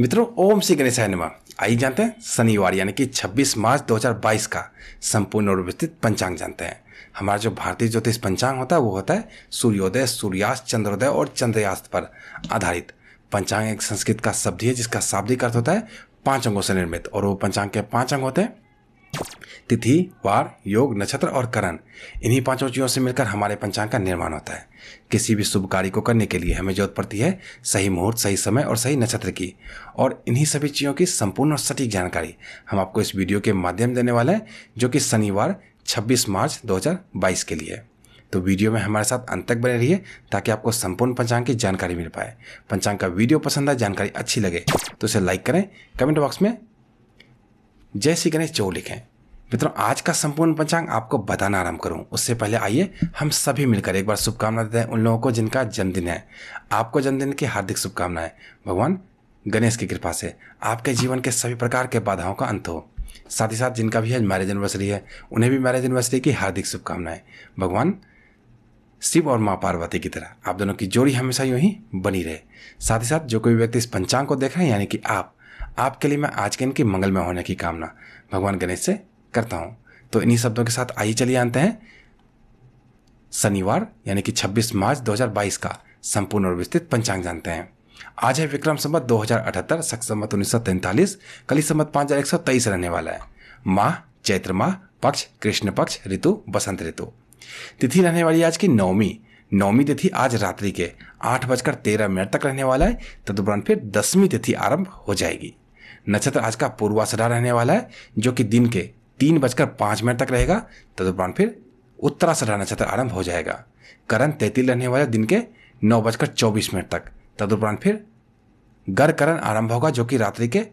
मित्रों ओम श्री गणेश आइए जानते हैं शनिवार यानी कि 26 मार्च 2022 का संपूर्ण और विस्तृत पंचांग जानते हैं हमारा जो भारतीय ज्योतिष पंचांग होता है वो होता है सूर्योदय सूर्यास्त चंद्रोदय और चंद्रयास्त पर आधारित पंचांग एक संस्कृत का शब्द है जिसका शाब्दिक अर्थ होता है पांच अंगों से निर्मित और वो पंचांग के पांच अंग होते हैं तिथि वार योग नक्षत्र और करण इन्हीं पांचों चीजों से मिलकर हमारे पंचांग का निर्माण होता है किसी भी शुभ कार्य को करने के लिए हमें जरूरत पड़ती है सही मुहूर्त सही समय और सही नक्षत्र की और इन्हीं सभी चीज़ों की संपूर्ण और सटीक जानकारी हम आपको इस वीडियो के माध्यम देने वाले हैं जो कि शनिवार 26 मार्च 2022 के लिए तो वीडियो में हमारे साथ अंत तक बने रहिए ताकि आपको संपूर्ण पंचांग की जानकारी मिल पाए पंचांग का वीडियो पसंद आए जानकारी अच्छी लगे तो इसे लाइक करें कमेंट बॉक्स में जय श्री गणेश जो लिखें मित्रों आज का संपूर्ण पंचांग आपको बताना आरंभ करूं उससे पहले आइए हम सभी मिलकर एक बार शुभकामना देते हैं उन लोगों को जिनका जन्मदिन है आपको जन्मदिन की हार्दिक शुभकामनाएं भगवान गणेश की कृपा से आपके जीवन के सभी प्रकार के बाधाओं का अंत हो साथ ही साथ जिनका भी आज मैरिज एनिवर्सरी है उन्हें भी मैरिज एनिवर्सरी की हार्दिक शुभकामनाएं भगवान शिव और माँ पार्वती की तरह आप दोनों की जोड़ी हमेशा यूं ही बनी रहे साथ ही साथ जो कोई व्यक्ति इस पंचांग को देख रहे हैं यानी कि आप आपके लिए मैं आज के इनकी में होने की कामना भगवान गणेश से करता हूँ तो इन्हीं शब्दों के साथ आइए चलिए आते हैं शनिवार यानी कि 26 मार्च 2022 का संपूर्ण और विस्तृत पंचांग जानते हैं आज है विक्रम संबत दो हजार अठहत्तर सख संबत उन्नीस सौ तैंतालीस कली संबत पाँच हजार एक सौ तेईस रहने वाला है माह चैत्र माह पक्ष कृष्ण पक्ष ऋतु बसंत ऋतु तिथि रहने वाली आज की नवमी नौवीं तिथि आज रात्रि के आठ बजकर तेरह मिनट तक रहने वाला है तदुपरांत फिर दसवीं तिथि आरंभ हो जाएगी नक्षत्र आज का पूर्वासरा रहने वाला है जो कि दिन के तीन बजकर पाँच मिनट तक रहेगा तदुपरांत फिर उत्तरासरा नक्षत्र आरंभ हो जाएगा करण तैतील रहने वाला दिन के नौ बजकर चौबीस मिनट तक तदुपरांत फिर गर करण आरंभ होगा जो कि रात्रि के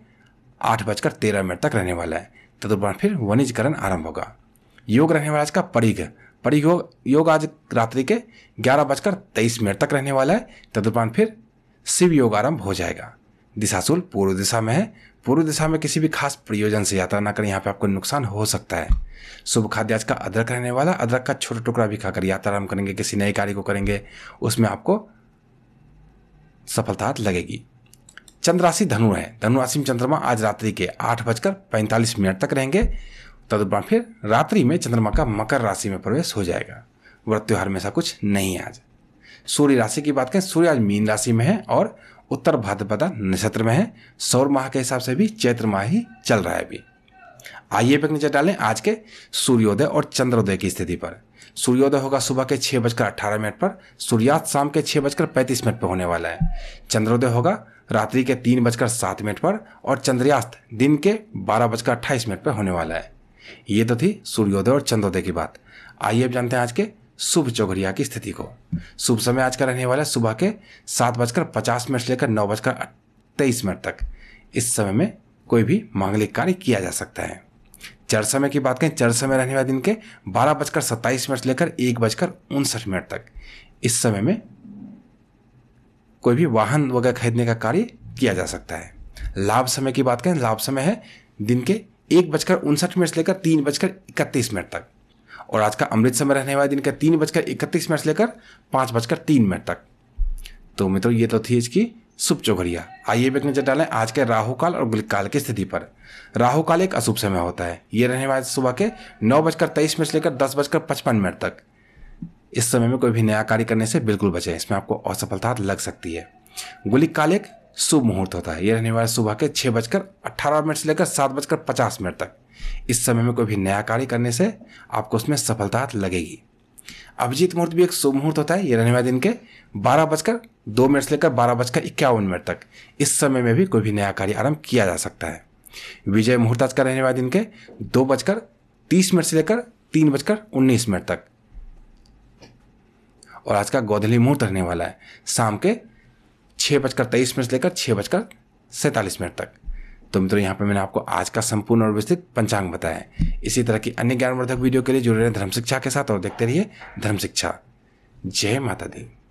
आठ बजकर तेरह मिनट तक रहने वाला है तदुपरांत फिर वणिजकरण आरंभ होगा योग रहने वाला आज का परिघ परिघ योग, योग आज रात्रि के ग्यारह बजकर तेईस मिनट तक रहने वाला है तदुपरांत फिर शिव योग आरंभ हो जाएगा दिशाशुल पूर्व दिशा में है पूर्व दिशा में किसी भी खास प्रयोजन से यात्रा ना करें यहाँ पे आपको नुकसान हो सकता है शुभ खाद्याज का अदरक रहने वाला अदरक का छोटा टुकड़ा भी खाकर यात्रा हम करेंगे किसी नए कार्य को करेंगे उसमें आपको सफलता लगेगी चंद्र राशि धनु है धनु राशि में चंद्रमा आज रात्रि के आठ बजकर पैंतालीस मिनट तक रहेंगे तदुपरांत फिर रात्रि में चंद्रमा का मकर राशि में प्रवेश हो जाएगा व्रत त्यौहार में ऐसा कुछ नहीं आज सूर्य राशि की बात करें सूर्य आज मीन राशि में है और उत्तर भाद्रपदा नक्षत्र में है सौर माह के हिसाब से भी चैत्र माह ही चल रहा है अभी आइए एक नजर डालें आज के सूर्योदय और चंद्रोदय की स्थिति पर सूर्योदय होगा सुबह के छह बजकर अठारह मिनट पर सूर्यास्त शाम के छः बजकर पैंतीस मिनट पर होने वाला है चंद्रोदय होगा रात्रि के तीन बजकर सात मिनट पर और चंद्रयास्त दिन के बारह बजकर अट्ठाईस मिनट पर होने वाला है ये तो थी सूर्योदय और चंद्रोदय की बात आइए अब जानते हैं आज के शुभ चौघरिया की स्थिति को शुभ समय आज का रहने वाला सुबह के सात बजकर पचास मिनट से लेकर नौ बजकर तेईस मिनट तक इस समय में कोई भी मांगलिक कार्य किया जा सकता है चर समय की बात करें चर समय रहने वाले दिन के बारह बजकर सत्ताईस मिनट लेकर एक बजकर उनसठ मिनट तक इस समय में कोई भी वाहन वगैरह खरीदने का कार्य किया जा सकता है लाभ समय की बात करें लाभ समय है दिन के एक बजकर उनसठ मिनट से लेकर तीन बजकर इकतीस मिनट तक और आज का अमृतसर में रहने वाले दिन का तीन बजकर इकतीस मिनट से लेकर पाँच बजकर तीन मिनट तक तो मित्रों ये तो थी इसकी शुभ चौघरिया आइए एक नजर डालें आज के राहु काल और गुलिक काल की स्थिति पर राहु काल एक अशुभ समय होता है ये रहने वाले सुबह के नौ बजकर तेईस मिनट से लेकर दस बजकर पचपन मिनट तक इस समय में कोई भी नया कार्य करने से बिल्कुल बचें इसमें आपको असफलता लग सकती है गुलिक काल एक शुभ मुहूर्त होता है ये रहने वाले सुबह के छः बजकर अट्ठारह मिनट से लेकर सात बजकर पचास मिनट तक इस समय में कोई भी नया कार्य करने से आपको उसमें सफलता लगेगी अभिजीत मुहूर्त भी एक शुभ मुहूर्त होता है ये रहने वाले दिन के बारह बजकर दो मिनट से लेकर बारह बजकर इक्यावन मिनट तक इस समय में भी कोई भी नया कार्य आरंभ किया जा सकता है विजय मुहूर्त आज का रहने वाले दिन के दो बजकर तीस मिनट से लेकर तीन बजकर उन्नीस मिनट तक और आज का गोधली मुहूर्त रहने वाला है शाम के छः बजकर तेईस मिनट से लेकर छः बजकर सैंतालीस मिनट तक तो मित्रों यहाँ पर मैंने आपको आज का संपूर्ण और विस्तृत पंचांग बताया है इसी तरह की अन्य ज्ञानवर्धक वीडियो के लिए जुड़े रहे धर्म शिक्षा के साथ और देखते रहिए धर्म शिक्षा जय माता दी